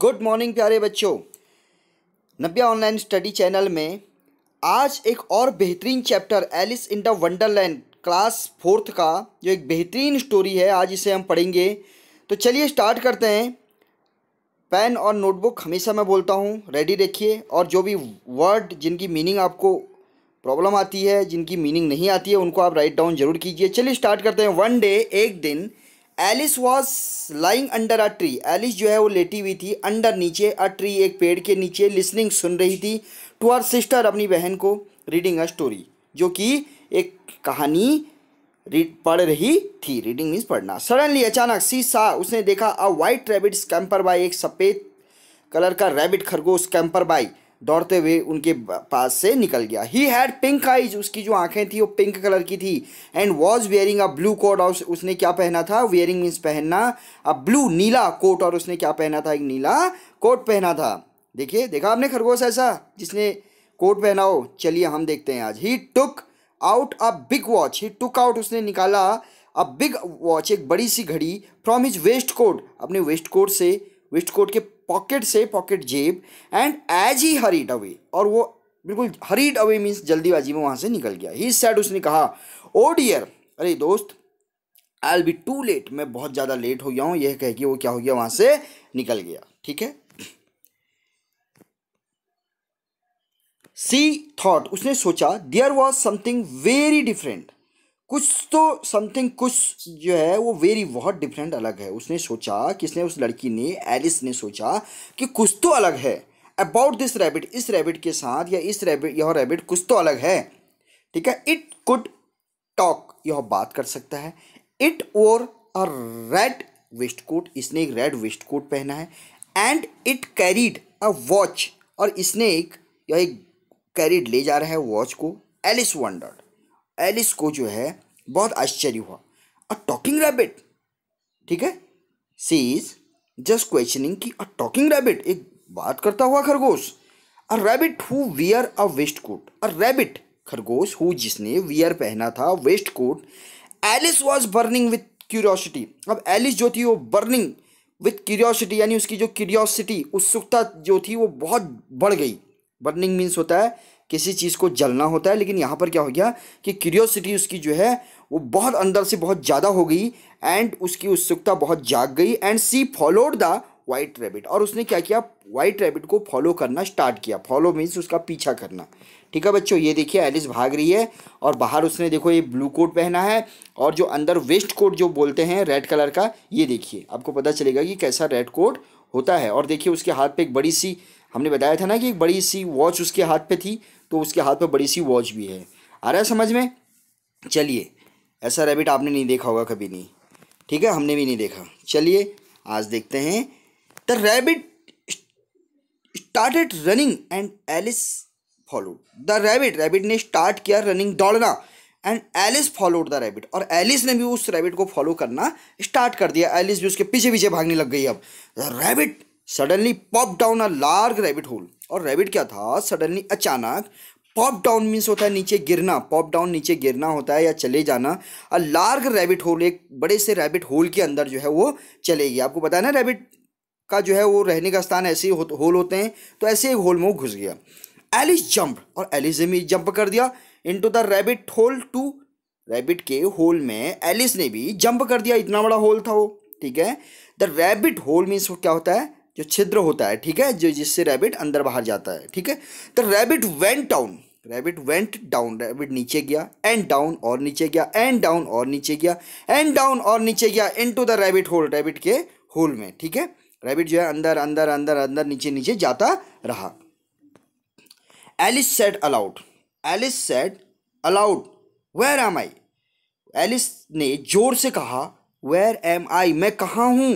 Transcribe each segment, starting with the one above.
good morning प्यारे बच्चों नब्या online study channel में आज एक और बेहतरीन chapter Alice in the Wonderland class fourth का जो एक बेहतरीन स्टोरी है आज इसे हम पढ़ेंगे तो चलिए स्टार्ट करते हैं पेन और नोटबुक हमेशा मैं बोलता हूँ रेडी रखिए और जो भी वर्ड जिनकी मीनिंग आपको प्रॉब्लम आती है जिनकी मीनिंग नहीं आती है उनको आप राइट डाउन जरूर कीजिए चलिए स्टार्ट करते हैं वन डे एक दिन Alice was lying under a tree Alice जो है वो लेटी हुई थी अंडर नीचे अ ट्री एक पेड़ के नीचे लिसनिंग सुन रही थी टू आर सिस्टर अपनी बहन को रीडिंग अ स्टोरी जो कि एक कहानी रीड पढ़ रही थी रीडिंग मीन्स पढ़ना सडनली अचानक सी सा उसने देखा a white rabbit scamper by एक सफ़ेद कलर का रैबिट खरगोश कैंपर बाई दौड़ते हुए उनके पास से निकल गया ही हैड पिंक आइज उसकी जो आंखें थी वो पिंक कलर की थी and was wearing a blue coat और उसने क्या पहना था वेयरिंग मीन्स पहनना अ ब्लू नीला कोट और उसने क्या पहना था एक नीला कोट पहना था देखिए देखा आपने खरगोश ऐसा जिसने कोट पहना हो चलिए हम देखते हैं आज he took out a big watch he took out उसने निकाला अ बिग वॉच एक बड़ी सी घड़ी फ्रॉम हिज वेस्ट कोट अपने वेस्ट कोट से वेस्टकोट के पॉकेट से पॉकेट जेब and as he hurried away और वो बिल्कुल हरीड अवे मीन्स जल्दीबाजी में वहाँ से निकल गया ही सैड उसने कहा ओ oh डियर अरे दोस्त I'll be too late मैं बहुत ज़्यादा लेट हो गया हूँ यह कह के वो क्या हो गया वहाँ से निकल गया ठीक है सी थॉट उसने सोचा there was something very different कुछ तो समथिंग कुछ जो है वो वेरी बहुत डिफरेंट अलग है उसने सोचा किसने उस लड़की ने एलिस ने सोचा कि कुछ तो अलग है अबाउट दिस रैबिट इस रैबिट के साथ या इस रैबिट यह रैबिट कुछ तो अलग है ठीक है इट कुड टॉक यह बात कर सकता है इट और अ रेड वेस्ट कोट इसने एक रेड वेस्ट कोट पहना है and it carried a watch और इसने एक यह एक कैरीड ले जा रहा है वॉच को एलिस वंडर्ड एलिस को जो है बहुत आश्चर्य हुआ अ टॉकिंग रैबिट ठीक है सी इज जस्ट क्वेश्चनिंग की अ टॉकिंग रैबिट एक बात करता हुआ खरगोश a rabbit who wear a waistcoat a rabbit खरगोश हु जिसने वियर पहना था waistcoat Alice was burning with curiosity अब एलिस जो थी वो बर्निंग विथ क्यूरियोसिटी यानी उसकी जो क्यूरियोसिटी उत्सुकता जो थी वो बहुत बढ़ गई बर्निंग मीन्स होता है किसी चीज़ को जलना होता है लेकिन यहाँ पर क्या हो गया कि क्यूरियोसिटी उसकी जो है वो बहुत अंदर से बहुत ज़्यादा हो गई एंड उसकी उत्सुकता बहुत जाग गई and she followed the white rabbit और उसने क्या किया वाइट रैबिट को फॉलो करना स्टार्ट किया फॉलो मीन्स उसका पीछा करना ठीक है बच्चों ये देखिए एलिस भाग रही है और बाहर उसने देखो ये ब्लू कोट पहना है और जो अंदर वेस्ट कोट जो बोलते हैं रेड कलर का ये देखिए आपको पता चलेगा कि कैसा रेड कोट होता है और देखिए उसके हाथ पे एक बड़ी सी हमने बताया था ना कि एक बड़ी सी वॉच उसके हाथ पे थी तो उसके हाथ पे बड़ी सी वॉच भी है आ रहा है समझ में चलिए ऐसा रैबिट आपने नहीं देखा होगा कभी नहीं ठीक है हमने भी नहीं देखा चलिए आज देखते हैं the rabbit started running and Alice followed the rabbit rabbit ने स्टार्ट किया रनिंग दौड़ना and Alice followed the rabbit और एलिस ने भी उस रैबिट को फॉलो करना स्टार्ट कर दिया एलिस भी उसके पीछे पीछे भागने लग गई अब the rabbit suddenly pop down a large rabbit hole और रैबिट क्या था सडनली अचानक पॉप डाउन मीन्स होता है नीचे गिरना पॉप डाउन नीचे गिरना होता है या चले जाना अ लार्ग रैबिट होल एक बड़े से रैबिट होल के अंदर जो है वो चले गया आपको पता है ना रैबिट का जो है वो रहने का स्थान ऐसे ही हो, होल होते हैं तो ऐसे ही होल में वो घुस गया एलिस जंप और एलिस ने भी जंप कर दिया into the rabbit hole too rabbit के होल में एलिस ने भी जंप कर दिया इतना बड़ा होल था वो ठीक है द रैबिट होल मीन्स क्या होता है जो छिद्र होता है ठीक है जो जिससे रैबिट अंदर बाहर जाता है ठीक है तो rabbit went down rabbit went down rabbit नीचे गया एंड डाउन और नीचे गया एंड डाउन और नीचे गया एंड डाउन और नीचे गया into the rabbit hole rabbit के होल में ठीक है रैबिट जो है अंदर अंदर अंदर अंदर नीचे नीचे जाता रहा Alice said aloud Alice said aloud where am I Alice ने जोर से कहा वेयर एम आई मैं कहाँ हूँ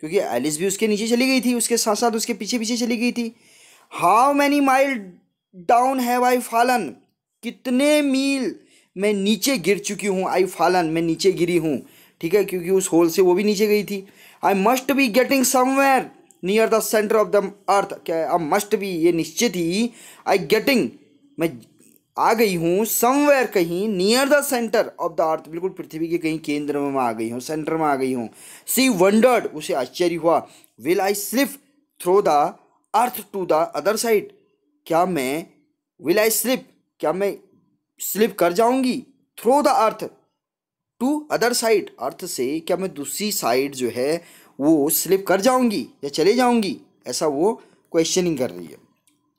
क्योंकि एलिस भी उसके नीचे चली गई थी उसके साथ साथ उसके पीछे पीछे चली गई थी how many mile down have I fallen कितने मील मैं नीचे गिर चुकी हूँ आई फालन मैं नीचे गिरी हूँ ठीक है क्योंकि उस होल से वो भी नीचे गई थी I must be getting somewhere near the centre of the earth क्या आई मस्ट बी ये निश्चित ही आई गेटिंग मैं आ गई हूँ समवेयर कहीं near the centre of the earth बिल्कुल पृथ्वी के कहीं केंद्र में मैं आ गई हूँ सेंटर में आ गई हूँ सी वंडर्ड उसे आश्चर्य हुआ will I slip through the earth to the other side क्या मैं विल आई स्लिप क्या मैं स्लिप कर जाऊंगी through the earth to other side earth से क्या मैं दूसरी साइड जो है वो स्लिप कर जाऊंगी या चले जाऊंगी ऐसा वो क्वेश्चनिंग कर रही है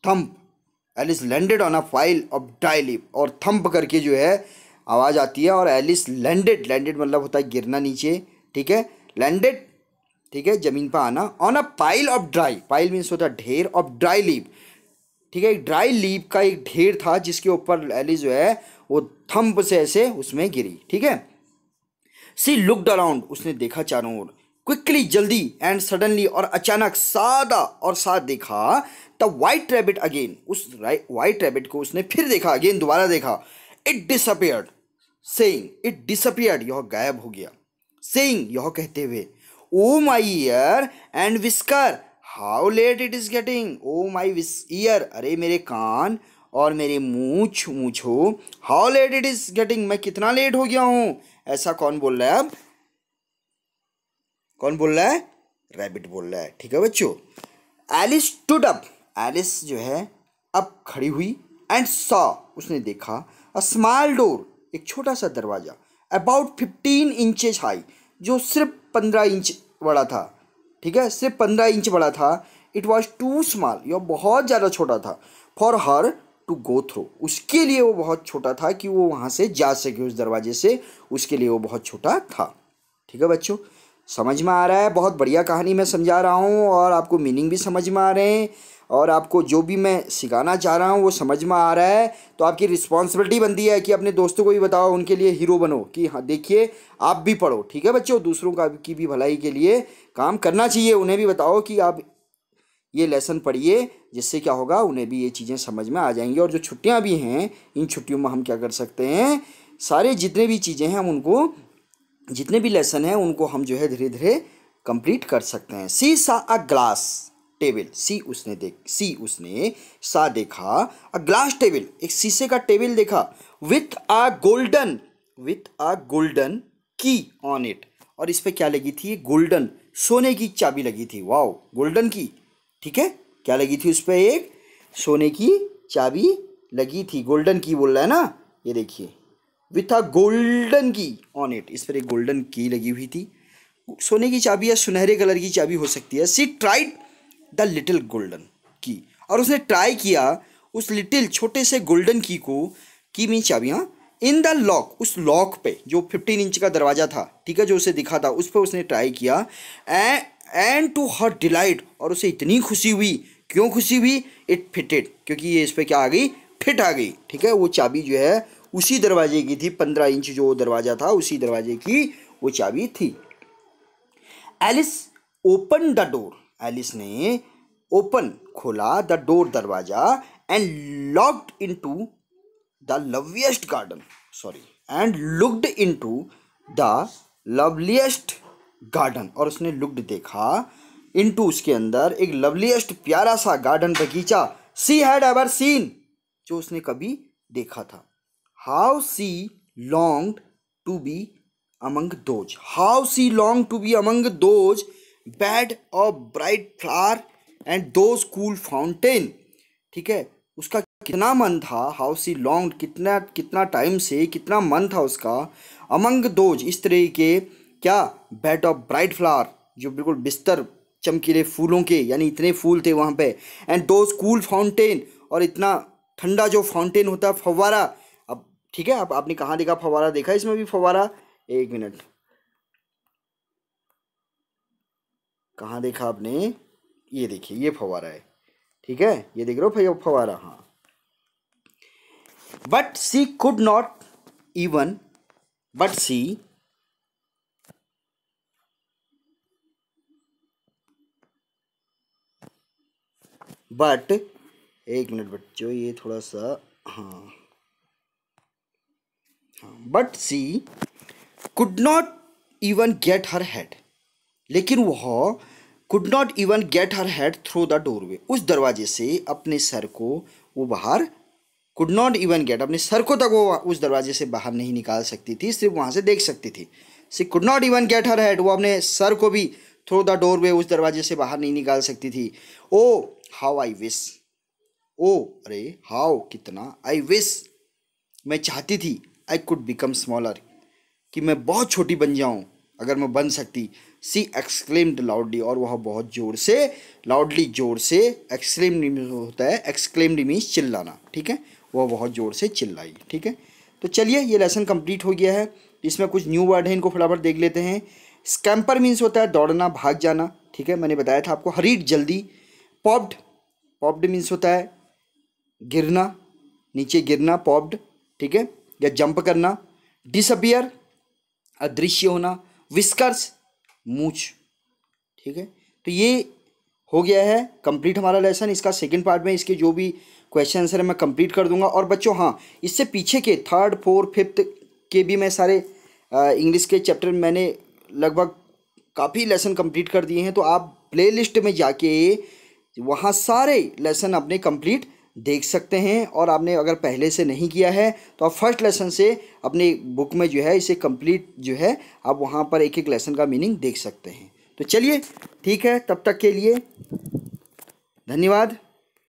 thump Alice landed on a pile of dry leaves और थंप करके जो है आवाज़ आती है और एलिस लैंडेड लैंडेड मतलब होता है गिरना नीचे ठीक है लैंडेड ठीक है ज़मीन पर आना on a pile of dry pile means होता है ढेर ऑफ ड्राई लीप ठीक है एक ड्राई लीप का एक ढेर था जिसके ऊपर एलिस जो है वो थंप से ऐसे उसमें गिरी ठीक है सी लुकड अराउंड उसने देखा चारों ओर क्विकली जल्दी एंड सडनली और अचानक सादा और साथ देखा द वाइट रैबिट अगेन उस वाइट रैबिट को उसने फिर देखा अगेन दोबारा देखा it disappeared saying it disappeared यह गायब हो गया सेइंग यह कहते हुए oh my ear and whisker how late it is getting oh my विस ईयर अरे मेरे कान और मेरे मूछ मूछो how late it is getting मैं कितना लेट हो गया हूँ ऐसा कौन बोल रहा है अब कौन बोल रहा है रैबिट बोल रहा है ठीक है बच्चों एलिस टूट अप एलिस जो है अब खड़ी हुई एंड सॉ उसने देखा अ स्मॉल डोर एक छोटा सा दरवाज़ा अबाउट फिफ्टीन इंचेज हाई जो सिर्फ पंद्रह इंच बड़ा था ठीक है सिर्फ पंद्रह इंच बड़ा था इट वॉज टू स्मॉल यह बहुत ज़्यादा छोटा था for her to go through उसके लिए वो बहुत छोटा था कि वो वहाँ से जा सके उस दरवाजे से उसके लिए वो बहुत छोटा था ठीक है बच्चों समझ में आ रहा है बहुत बढ़िया कहानी मैं समझा रहा हूँ और आपको मीनिंग भी समझ में आ रहे हैं और आपको जो भी मैं सिखाना चाह रहा हूँ वो समझ में आ रहा है तो आपकी रिस्पॉन्सिबिलिटी बनती है कि अपने दोस्तों को भी बताओ उनके लिए हीरो बनो कि हाँ देखिए आप भी पढ़ो ठीक है बच्चों दूसरों का की भी भलाई के लिए काम करना चाहिए उन्हें भी बताओ कि आप ये लेसन पढ़िए जिससे क्या होगा उन्हें भी ये चीज़ें समझ में आ जाएंगी और जो छुट्टियाँ भी हैं इन छुट्टियों में हम क्या कर सकते हैं सारे जितने भी चीज़ें हैं हम उनको जितने भी लेसन हैं उनको हम जो है धीरे धीरे कंप्लीट कर सकते हैं सी सा अ ग्लास टेबल सी उसने देख सी उसने सा देखा अ ग्लास टेबल एक शीशे का टेबल देखा with a golden with a golden key on it और इस पर क्या लगी थी गोल्डन सोने की चाबी लगी थी वाओ गोल्डन की ठीक है क्या लगी थी उस पर एक सोने की चाबी लगी थी गोल्डन की बोल रहा है ना ये देखिए with a golden key on it इस पर एक गोल्डन की लगी हुई थी सोने की चाबी या सुनहरे कलर की चाबी हो सकती है she tried the little golden key और उसने ट्राई किया उस लिटिल छोटे से गोल्डन की को की मी चाबियाँ इन द लॉक उस लॉक पे जो फिफ्टीन इंच का दरवाज़ा था ठीक है जो उसे दिखा था उस पर उसने ट्राई किया एंड टू हर डिलाइट और उसे इतनी खुशी हुई क्यों खुशी हुई इट फिटेड क्योंकि ये इस पर क्या आ गई फिट आ गई ठीक है वो चाबी जो है उसी दरवाजे की थी पंद्रह इंच जो दरवाज़ा था उसी दरवाजे की वो चाबी थी Alice open the door Alice ने ओपन खोला द डोर दरवाज़ा and locked into the loveliest garden sorry and looked into the loveliest garden और उसने लुक्ड देखा इनटू उसके अंदर एक लवलीस्ट प्यारा सा गार्डन बगीचा सी हैड एवर सीन जो उसने कभी देखा था how she long to be among those how she long to be among those bed और bright flower and those cool fountain ठीक है उसका कितना मन था हाउ सी लॉन्ग कितना कितना टाइम से कितना मन था उसका अमंग दोज इस तरह के क्या बैड ऑफ ब्राइट फ्लावर जो बिल्कुल बिस्तर चमकीले फूलों के यानी इतने फूल थे वहाँ पे एंड दोज कूल फाउंटेन और इतना ठंडा जो फाउंटेन होता है फव्वारा ठीक है अब आपने कहाँ देखा फवारा देखा इसमें भी फवारा एक मिनट कहाँ देखा आपने ये देखिए ये फवारा है ठीक है ये देख रहे हो फवारा हाँ but she could not even but she but एक मिनट बच्चों ये थोड़ा सा हाँ but she could not even get her head लेकिन वह could not even get her head through the doorway उस दरवाजे से अपने सर को वो बाहर कुड नॉट इवन गेट अपने सर को तक वो उस दरवाजे से बाहर नहीं निकाल सकती थी सिर्फ वहाँ से देख सकती थी she could not even get her head वो अपने सर को भी थ्रू द डोर वे उस दरवाजे से बाहर नहीं निकाल सकती थी ओ हाउ आई विस ओ अरे हाउ कितना आई विस मैं चाहती थी आई कुड बिकम स्मॉलर कि मैं बहुत छोटी बन जाऊँ अगर मैं बन सकती सी एक्सक्लेम्ड लाउडली और वह बहुत जोर से लाउडली जोर से एक्सक्लेम्ड होता है एक्सक्लेम्ड मीन्स चिल्लाना ठीक है वह बहुत जोर से चिल्लाई ठीक है तो चलिए ये लेसन कंप्लीट हो गया है इसमें कुछ न्यू वर्ड है इनको फटाफट देख लेते हैं स्कैम्पर मीन्स होता है दौड़ना भाग जाना ठीक है मैंने बताया था आपको हरीड जल्दी पॉप्ड पॉप्ड मीन्स होता है गिरना नीचे गिरना पॉप्ड ठीक है या जंप करना डिसअपियर अदृश्य होना विस्कर्स मूछ ठीक है तो ये हो गया है कंप्लीट हमारा लेसन इसका सेकंड पार्ट में इसके जो भी क्वेश्चन आंसर है मैं कंप्लीट कर दूंगा और बच्चों हाँ इससे पीछे के थर्ड फोर्थ फिफ्थ के भी मैं सारे इंग्लिश के चैप्टर मैंने लगभग काफ़ी लेसन कंप्लीट कर दिए हैं तो आप प्लेलिस्ट में जाके वहाँ सारे लेसन अपने कंप्लीट देख सकते हैं और आपने अगर पहले से नहीं किया है तो आप फर्स्ट लेसन से अपने बुक में जो है इसे कंप्लीट जो है आप वहाँ पर एक एक लेसन का मीनिंग देख सकते हैं तो चलिए ठीक है तब तक के लिए धन्यवाद